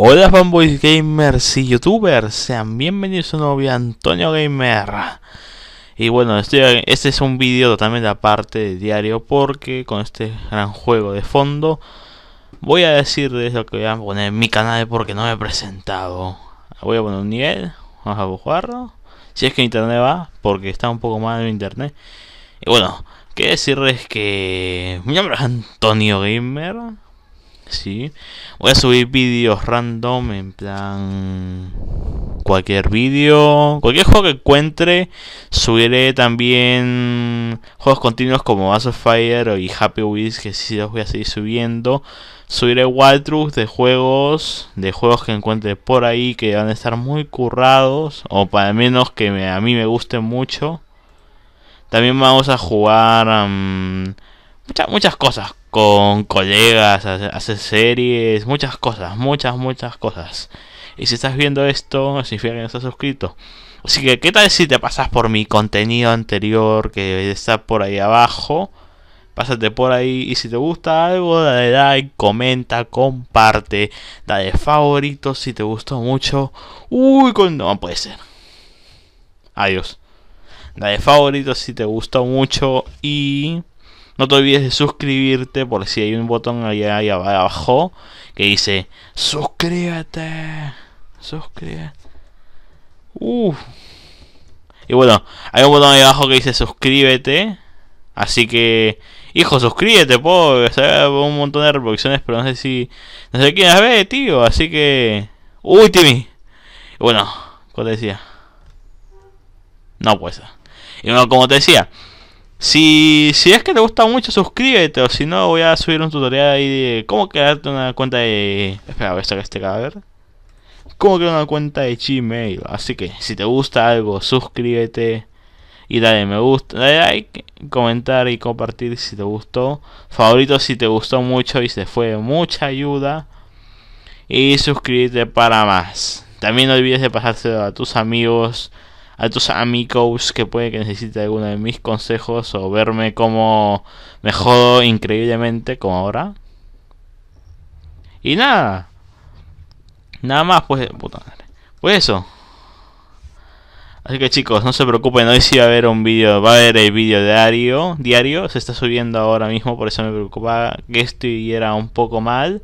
Hola fanboys gamers y youtubers, sean bienvenidos a un nuevo video Antonio Gamer. Y bueno, este, este es un video totalmente aparte de diario porque con este gran juego de fondo voy a decirles lo que voy a poner en mi canal porque no me he presentado. Voy a poner un nivel, vamos a jugarlo Si es que internet va, porque está un poco mal el internet. Y bueno, que decirles que mi nombre es Antonio Gamer ¿sí? Voy a subir vídeos random, en plan... Cualquier vídeo, cualquier juego que encuentre, subiré también juegos continuos como ass of Fire y Happy Wheels, que sí los voy a seguir subiendo. Subiré walkthroughs de juegos, de juegos que encuentre por ahí que van a estar muy currados, o para menos que a mí me gusten mucho. También vamos a jugar muchas, muchas cosas con colegas, hacer series, muchas cosas, muchas, muchas cosas. Y si estás viendo esto, significa que no estás suscrito. Así que, ¿qué tal si te pasas por mi contenido anterior que está por ahí abajo? Pásate por ahí y si te gusta algo, dale like, comenta, comparte, dale favorito si te gustó mucho. Uy, con... no puede ser. Adiós. Dale favorito si te gustó mucho y... No te olvides de suscribirte por si hay un botón allá, abajo que dice suscríbete. Suscríbete. uff Y bueno, hay un botón ahí abajo que dice suscríbete. Así que, hijo, suscríbete, po. O sea, un montón de reproducciones, pero no sé si... No sé quién las ve, tío. Así que... Uy, Timmy. Y bueno, como te decía? No, pues. Y bueno, como te decía, si, si es que te gusta mucho, suscríbete. O si no, voy a subir un tutorial ahí de cómo crearte una cuenta de. Espera, voy a sacar este cadáver. Cómo crear una cuenta de Gmail. Así que si te gusta algo, suscríbete. Y dale me gusta, dale like, comentar y compartir si te gustó. Favorito si te gustó mucho y se fue mucha ayuda. Y suscríbete para más. También no olvides de pasárselo a tus amigos a tus amigos que puede que necesite alguno de mis consejos o verme como mejor increíblemente como ahora. Y nada. Nada más, pues. Pues eso. Así que chicos, no se preocupen, hoy sí va a haber un vídeo, va a haber el vídeo diario, diario, se está subiendo ahora mismo, por eso me preocupaba que esto un poco mal,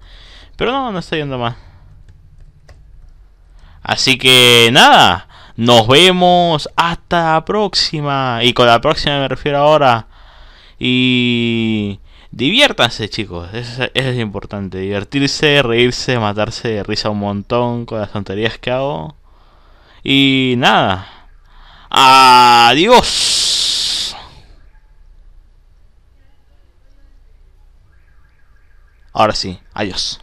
pero no, no está yendo mal. Así que nada, nos vemos hasta la próxima. Y con la próxima me refiero ahora. Y diviértanse chicos, eso, es importante. Divertirse, reírse, matarse de risa un montón con las tonterías que hago. Y nada. Adiós. Ahora sí, adiós.